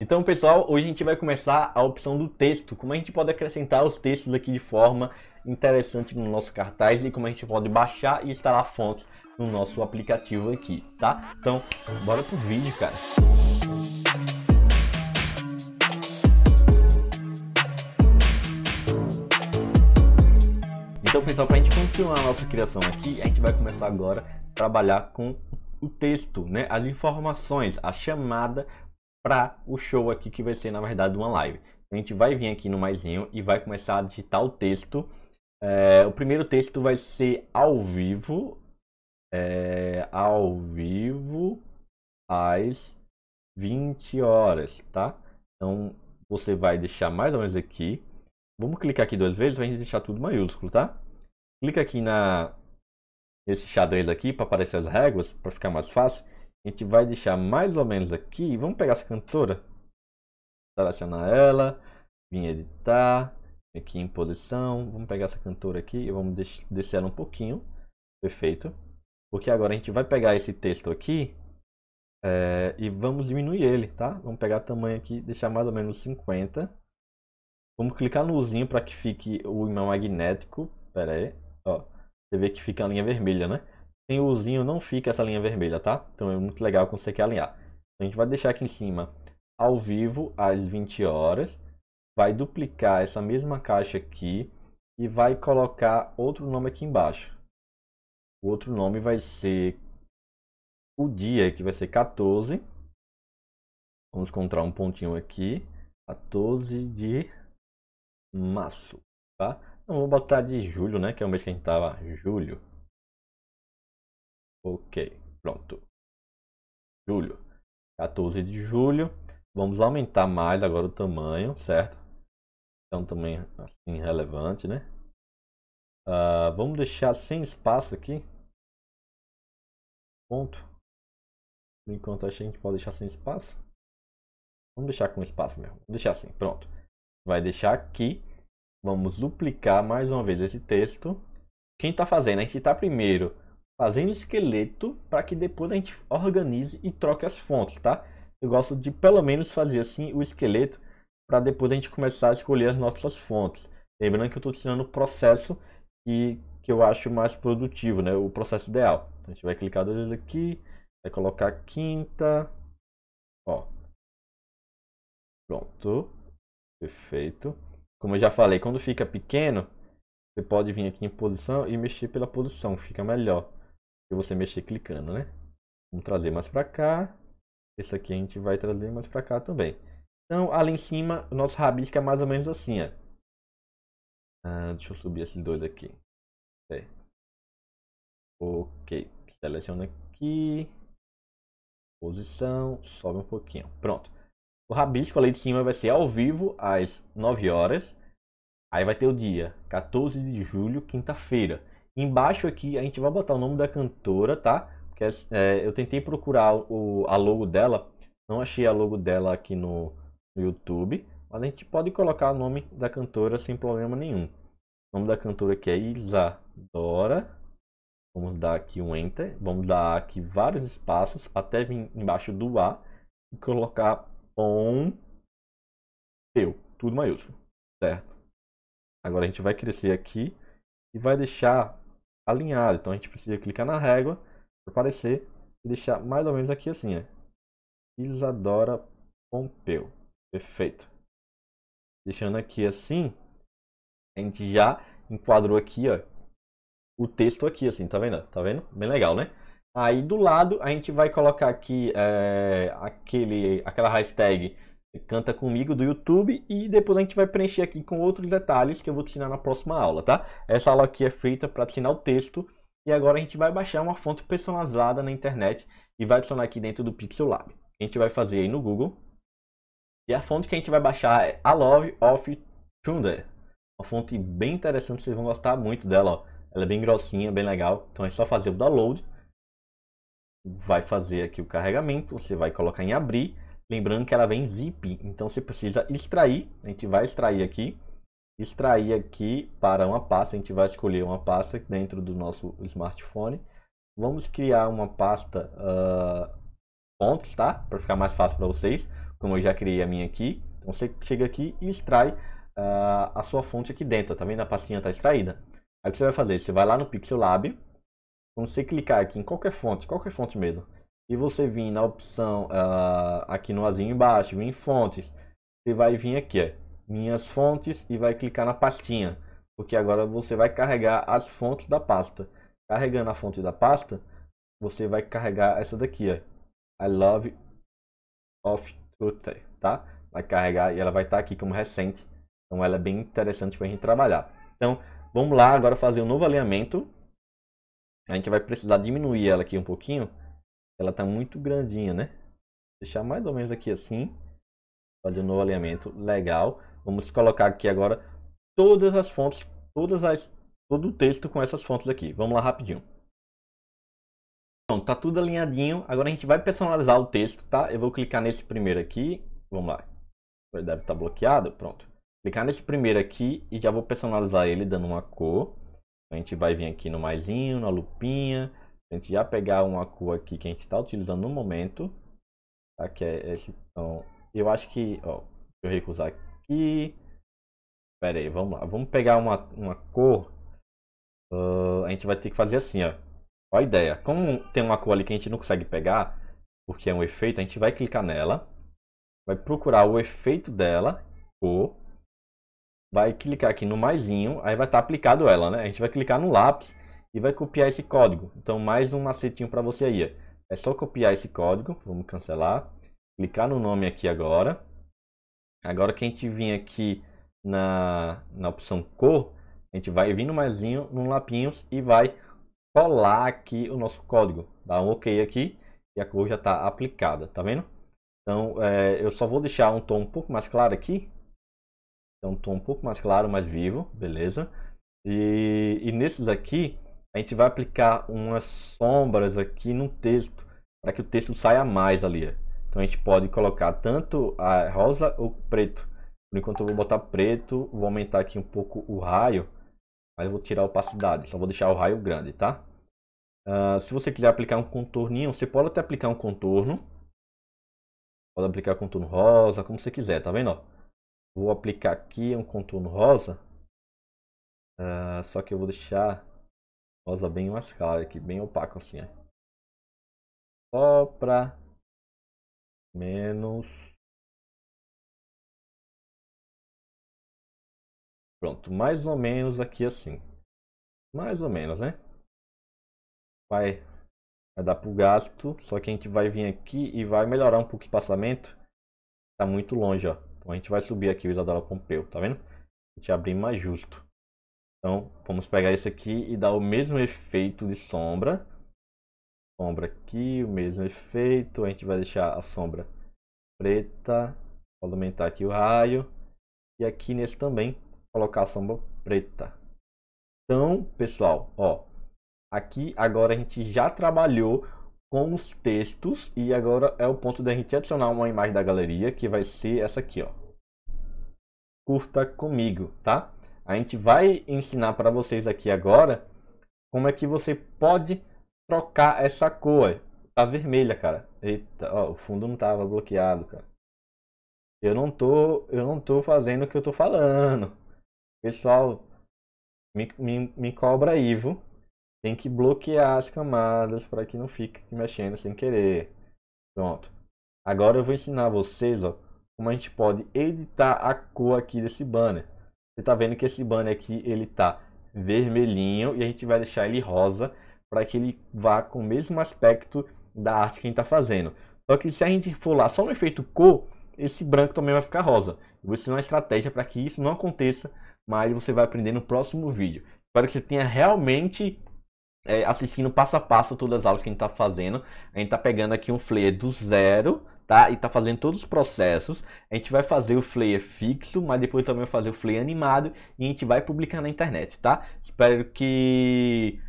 Então, pessoal, hoje a gente vai começar a opção do texto, como a gente pode acrescentar os textos aqui de forma interessante no nosso cartaz e como a gente pode baixar e instalar fontes no nosso aplicativo aqui, tá? Então, bora pro vídeo, cara. Então, pessoal, para a gente continuar a nossa criação aqui, a gente vai começar agora a trabalhar com o texto, né? As informações, a chamada para o show aqui que vai ser na verdade uma live. A gente vai vir aqui no maisinho e vai começar a digitar o texto. É, o primeiro texto vai ser ao vivo, é, ao vivo às 20 horas, tá? Então você vai deixar mais ou menos aqui. Vamos clicar aqui duas vezes, vai deixar tudo maiúsculo, tá? Clica aqui na esse xadrez aqui para aparecer as réguas, para ficar mais fácil. A gente vai deixar mais ou menos aqui. Vamos pegar essa cantora. Selecionar ela. Vim editar. Aqui em posição. Vamos pegar essa cantora aqui e vamos descer ela um pouquinho. Perfeito. Porque agora a gente vai pegar esse texto aqui é, e vamos diminuir ele, tá? Vamos pegar o tamanho aqui, deixar mais ou menos 50. Vamos clicar no uzinho para que fique o imã magnético. Pera aí, ó. Você vê que fica a linha vermelha, né? tem o usinho não fica essa linha vermelha, tá? Então é muito legal quando você quer alinhar. Então, a gente vai deixar aqui em cima ao vivo às 20 horas. Vai duplicar essa mesma caixa aqui e vai colocar outro nome aqui embaixo. O outro nome vai ser o dia, que vai ser 14. Vamos encontrar um pontinho aqui. 14 de março, tá? Não vou botar de julho, né? Que é o mês que a gente tava, julho. Ok, pronto. Julho. 14 de julho. Vamos aumentar mais agora o tamanho, certo? Então também assim relevante, né? Uh, vamos deixar sem espaço aqui. Ponto. Enquanto a gente pode deixar sem espaço. Vamos deixar com espaço mesmo. Vamos deixar assim, pronto. Vai deixar aqui. Vamos duplicar mais uma vez esse texto. Quem está fazendo? A gente está primeiro fazendo esqueleto para que depois a gente organize e troque as fontes, tá? Eu gosto de pelo menos fazer assim o esqueleto para depois a gente começar a escolher as nossas fontes. Lembrando que eu estou ensinando o processo que, que eu acho mais produtivo, né? O processo ideal. Então, a gente vai clicar duas vezes aqui, vai colocar a quinta, ó. Pronto, perfeito. Como eu já falei, quando fica pequeno, você pode vir aqui em posição e mexer pela posição, fica melhor que você mexer clicando, né? Vamos trazer mais para cá. Esse aqui a gente vai trazer mais para cá também. Então, ali em cima, o nosso rabisco é mais ou menos assim, ó. Ah, deixa eu subir esses dois aqui. É. Ok. Seleciona aqui. Posição. Sobe um pouquinho. Pronto. O rabisco ali de cima vai ser ao vivo às 9 horas. Aí vai ter o dia 14 de julho, quinta-feira. Embaixo aqui a gente vai botar o nome da cantora, tá? Porque, é, eu tentei procurar o, a logo dela, não achei a logo dela aqui no, no YouTube, mas a gente pode colocar o nome da cantora sem problema nenhum. O nome da cantora aqui é Isadora. Vamos dar aqui um Enter. Vamos dar aqui vários espaços até vir embaixo do A e colocar on eu, tudo maiúsculo, certo? Agora a gente vai crescer aqui e vai deixar alinhado. Então a gente precisa clicar na régua para aparecer e deixar mais ou menos aqui assim, ó. É. Isadora Pompeu. Perfeito. Deixando aqui assim, a gente já enquadrou aqui, ó, o texto aqui, assim, tá vendo? Tá vendo? Bem legal, né? Aí do lado a gente vai colocar aqui é, aquele, aquela hashtag Canta Comigo do YouTube e depois a gente vai preencher aqui com outros detalhes que eu vou te ensinar na próxima aula, tá? Essa aula aqui é feita para te ensinar o texto e agora a gente vai baixar uma fonte personalizada na internet e vai adicionar aqui dentro do Pixel Lab. A gente vai fazer aí no Google e a fonte que a gente vai baixar é a Love of Thunder. Uma fonte bem interessante, vocês vão gostar muito dela, ó. Ela é bem grossinha, bem legal. Então é só fazer o download. Vai fazer aqui o carregamento, você vai colocar em abrir Lembrando que ela vem zip, então você precisa extrair. A gente vai extrair aqui. Extrair aqui para uma pasta. A gente vai escolher uma pasta dentro do nosso smartphone. Vamos criar uma pasta uh, ah, fontes, tá? Para ficar mais fácil para vocês. Como eu já criei a minha aqui. Então você chega aqui e extrai uh, a sua fonte aqui dentro. Tá vendo? A pastinha está extraída. Aí o que você vai fazer? Você vai lá no Pixel Lab. Quando você clicar aqui em qualquer fonte, qualquer fonte mesmo e você vir na opção uh, aqui no azinho embaixo, vir em fontes, você vai vir aqui, minhas fontes e vai clicar na pastinha. Porque agora você vai carregar as fontes da pasta. Carregando a fonte da pasta, você vai carregar essa daqui, ó. I love of truth, tá? Vai carregar e ela vai estar tá aqui como recente. Então ela é bem interessante para a gente trabalhar. Então, vamos lá agora fazer um novo alinhamento. A gente vai precisar diminuir ela aqui um pouquinho ela está muito grandinha, né? Vou deixar mais ou menos aqui assim. Fazer um novo alinhamento. Legal. Vamos colocar aqui agora todas as fontes, todas as, todo o texto com essas fontes aqui. Vamos lá rapidinho. Pronto, tá tudo alinhadinho. Agora a gente vai personalizar o texto, tá? Eu vou clicar nesse primeiro aqui. Vamos lá. Ele deve estar tá bloqueado. Pronto. Clicar nesse primeiro aqui e já vou personalizar ele dando uma cor. A gente vai vir aqui no maisinho, na lupinha a gente já pegar uma cor aqui que a gente está utilizando no momento. Tá? Que é esse então Eu acho que. Ó, deixa eu recusar aqui. Pera aí, vamos lá. Vamos pegar uma, uma cor. Uh, a gente vai ter que fazer assim, ó. a ideia. Como tem uma cor ali que a gente não consegue pegar, porque é um efeito, a gente vai clicar nela. Vai procurar o efeito dela, cor. Vai clicar aqui no maisinho, aí vai estar tá aplicado ela, né? A gente vai clicar no lápis e vai copiar esse código. Então, mais um macetinho para você aí. É só copiar esse código, vamos cancelar, clicar no nome aqui agora. Agora que a gente vir aqui na, na opção cor, a gente vai vir no maisinho, no lapinhos e vai colar aqui o nosso código. Dá um OK aqui e a cor já está aplicada, tá vendo? Então, é, eu só vou deixar um tom um pouco mais claro aqui. Então, um tom um pouco mais claro, mais vivo, beleza? E, e nesses aqui, a gente vai aplicar umas sombras aqui no texto para que o texto saia mais ali. Então a gente pode colocar tanto a rosa ou preto. Por enquanto eu vou botar preto, vou aumentar aqui um pouco o raio, mas eu vou tirar a opacidade, só vou deixar o raio grande, tá? Uh, se você quiser aplicar um contorninho, você pode até aplicar um contorno. Pode aplicar contorno rosa, como você quiser, tá vendo? Ó? Vou aplicar aqui um contorno rosa. Uh, só que eu vou deixar rosa bem mais claro aqui, bem opaco assim, ó. Só pra menos. Pronto, mais ou menos aqui assim. Mais ou menos, né? Vai, vai dar pro gasto, só que a gente vai vir aqui e vai melhorar um pouco o espaçamento. Tá muito longe, ó. Então a gente vai subir aqui o Isadora Pompeu, tá vendo? A gente abrir mais justo. Então, vamos pegar esse aqui e dar o mesmo efeito de sombra. Sombra aqui, o mesmo efeito. A gente vai deixar a sombra preta. Vou aumentar aqui o raio. E aqui nesse também, colocar a sombra preta. Então, pessoal, ó. Aqui agora a gente já trabalhou com os textos. E agora é o ponto da gente adicionar uma imagem da galeria, que vai ser essa aqui, ó. Curta comigo, Tá? A gente vai ensinar para vocês aqui agora como é que você pode trocar essa cor. Tá vermelha, cara. Eita, ó, o fundo não tava bloqueado, cara. Eu não tô, eu não tô fazendo o que eu tô falando. Pessoal, me, me, me cobra aí, viu? Tem que bloquear as camadas para que não fique mexendo sem querer. Pronto. Agora eu vou ensinar vocês, ó, como a gente pode editar a cor aqui desse banner. Você está vendo que esse banner aqui ele tá vermelhinho e a gente vai deixar ele rosa para que ele vá com o mesmo aspecto da arte que a gente está fazendo. Só que se a gente for lá só no efeito cor, esse branco também vai ficar rosa. Eu vou ensinar uma estratégia para que isso não aconteça, mas você vai aprender no próximo vídeo. Espero que você tenha realmente é, assistindo passo a passo todas as aulas que a gente está fazendo. A gente está pegando aqui um flare do zero tá? E tá fazendo todos os processos. A gente vai fazer o flyer fixo, mas depois também vai fazer o flyer animado e a gente vai publicar na internet, tá? Espero que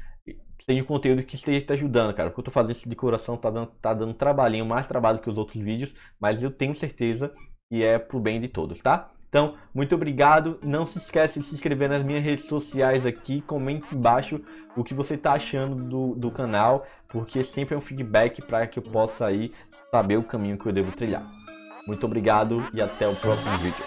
seja um conteúdo que esteja te ajudando, cara. Porque eu tô fazendo isso de coração, tá dando, tá dando trabalhinho, mais trabalho que os outros vídeos, mas eu tenho certeza que é pro bem de todos, tá? Então, muito obrigado. Não se esquece de se inscrever nas minhas redes sociais aqui. Comente embaixo o que você está achando do, do canal, porque sempre é um feedback para que eu possa aí saber o caminho que eu devo trilhar. Muito obrigado e até o próximo vídeo.